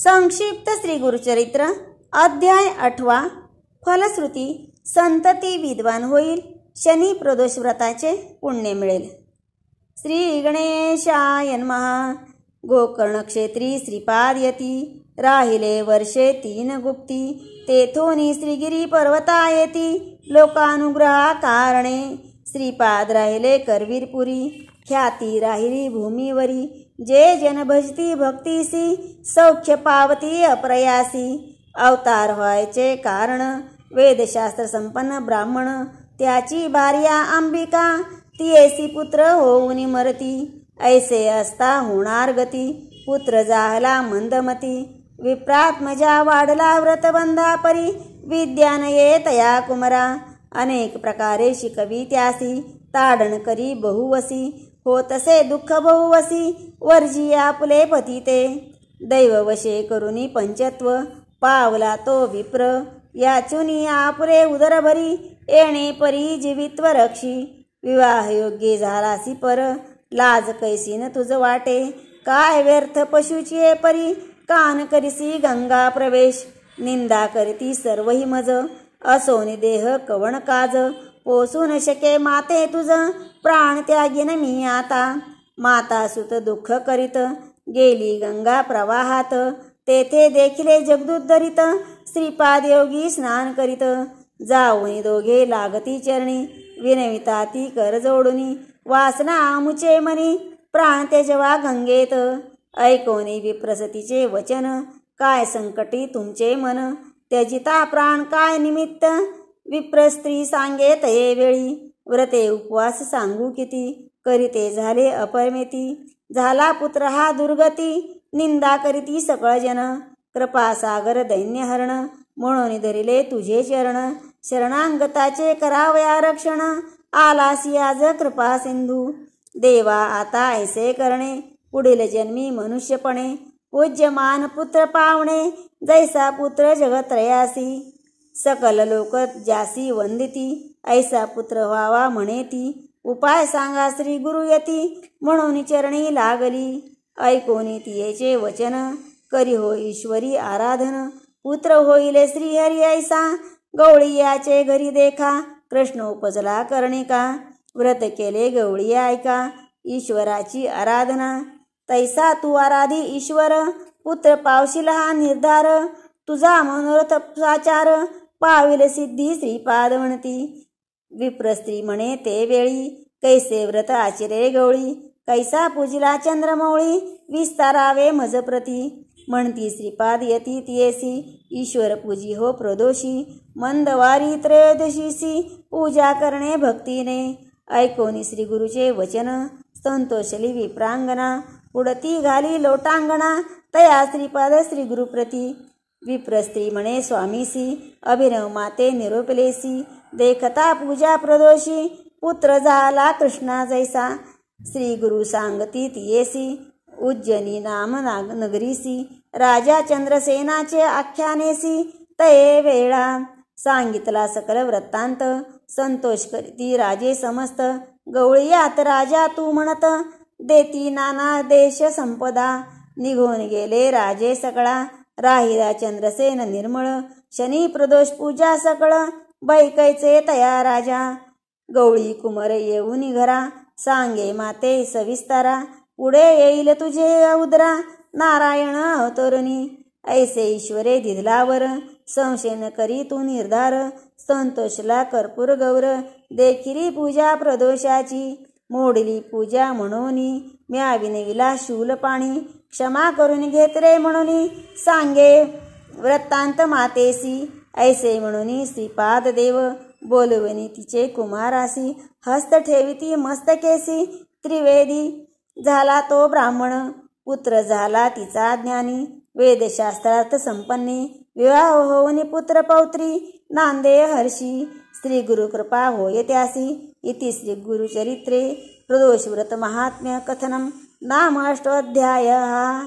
संक्षिप्त श्री गुरुचरित्र अध्याय आठवा फलश्रुती संतती विद्वान होईल शनी प्रदोष व्रताचे पुण्य मिळेल श्री गणेशायन महा गोकर्णक्षेत्री यती राहिले वर्षे तीन गुप्ती तेथोनी श्रीगिरी पर्वतायती येती लोकानुग्रहा कारणे श्रीपाद राहिले करवीरपुरी ख्याती राहिली भूमीवरी जे जन भजती भक्तीसी सौख्य पावती अप्रयासी अवतार व्हायचे कारण वेदशास्त्र संपन्न ब्राह्मण त्याची भार्या अंबिका ती पुत्र होऊन मरती ऐसे असता होणार गती पुत्र जाहला मंदमती विप्रात्मजा वाढला व्रतबंधा परी विद्यानये तया कुमरा अनेक प्रकारे शिकवी त्यासी ताडण करी बहुवसी हो तसे दुःख बहुवसी वर्जी आपले पतिते दैववशे करुनी पंचत्व पावला तो विप्र याचुनी उदर उदरभरी येणे परी जीवित्व रक्षी विवाहयोग्य झालासी पर लाज कैसी न तुझ वाटे काय व्यर्थ पशुची परी कान करिसी गंगा प्रवेश निंदा करती सर्वही मज असोनी देह कवण काज पोसू न शके माते तुझ प्राण त्यागीन मी आता माता सुत दुःख करीत गेली गंगा प्रवाहात तेथे देखिले जगदूत धरित श्रीपाद योगी स्नान करीत जाऊन दोघे लागती चरणी विनविता ती कर जोडुनी वासना आमुचे मनी प्राण तेजवा गंगेत ऐकोनी विप्रसतीचे वचन काय संकटी तुमचे मन त्याजिता प्राण काय निमित्त विप्र स्त्री सांगे तये वेळी व्रते उपवास सांगू किती करीते झाले अपरमेती झाला पुत्र हा दुर्गती निंदा करीती सकळ जन कृपा सागर दैन्य हरण म्हणून धरिले तुझे चरण शरणांगताचे करावया रक्षण आलासी आज कृपा सिंधू देवा आता ऐसे करणे पुढील जन्मी मनुष्यपणे पूज्यमान पुत्र पावणे जैसा पुत्र जगत्रयासी सकल लोक जासी वंदिती ऐसा पुत्र व्हावा म्हणे ती उपाय सांगा श्री गुरु यती म्हणून चरणी लागली ऐकोनी तियेचे वचन करी हो ईश्वरी आराधन पुत्र होईल हरी ऐसा गवळीयाचे घरी देखा कृष्ण उपजला करणे का व्रत केले गवळी ऐका ईश्वराची आराधना तैसा तू आराधी ईश्वर पुत्र पावशील हा निर्धार तुझा मनोरथ साचार पाविल सिद्धी श्रीपाद म्हणती विप्रस्त्री म्हणे ते वेळी कैसे व्रत आचिरे गवळी कैसा पूजिला चंद्रमौळी विस्तारावे प्रती म्हणती श्रीपाद यती तियेसी ईश्वर पूजी हो प्रदोषी मंदवारी त्रयोदशीसी पूजा करणे भक्तीने ऐकोनी श्री गुरुचे वचन संतोषली विप्रांगना उडती घाली लोटांगणा तया श्रीपाद श्री विप्रस्त्री म्हणे स्वामीसी अभिनव माते निरोपलेसी देखता पूजा प्रदोषी पुत्र झाला कृष्णा जैसा श्री गुरु सांगती तियेसी उज्जनी नाम नाग नगरीसी राजा चंद्रसेनाचे आख्यानेसी तये वेळा सांगितला सकल वृत्तांत संतोष करीती राजे समस्त गवळीयात राजा तू म्हणत देती नाना देश संपदा निघून गेले राजे सगळा राहिरा चंद्रसेन निर्मळ शनी प्रदोष पूजा सकळ बैकैचे तया राजा गवळी कुमर येऊन घरा सांगे माते सविस्तारा पुढे येईल तुझे उदरा नारायण तरुणी ऐसे ईश्वरे दिदलावर संशयन करी तू निर्धार संतोषला कर्पूर गौर देखिरी पूजा प्रदोषाची मोडली पूजा म्हणून म्याविनविला शूल पाणी क्षमा करून घेत रे म्हणून सांगे वृत्तांत मातेसी ऐसे म्हणून श्रीपाद देव बोलवणी तिचे कुमारासी हस्त ठेविती मस्तकेसी त्रिवेदी झाला तो ब्राह्मण पुत्र झाला तिचा ज्ञानी वेदशास्त्रार्थ संपन्नी विवाह होऊन पुत्र पौत्री नांदे हर्षी श्री गुरुकृपा होय त्यासी इति श्री गुरुचरित्रे व्रत महात्म्य कथनम नामाष्टोऽध्यायः